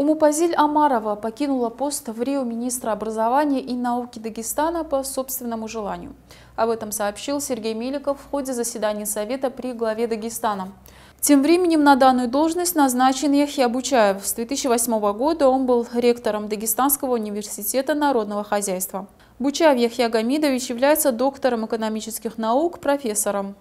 Умупазиль Амарова покинула пост в Рио министра образования и науки Дагестана по собственному желанию. Об этом сообщил Сергей Меликов в ходе заседания Совета при главе Дагестана. Тем временем на данную должность назначен Яхья Бучаев. С 2008 года он был ректором Дагестанского университета народного хозяйства. Бучаев Яхья Гамидович является доктором экономических наук, профессором.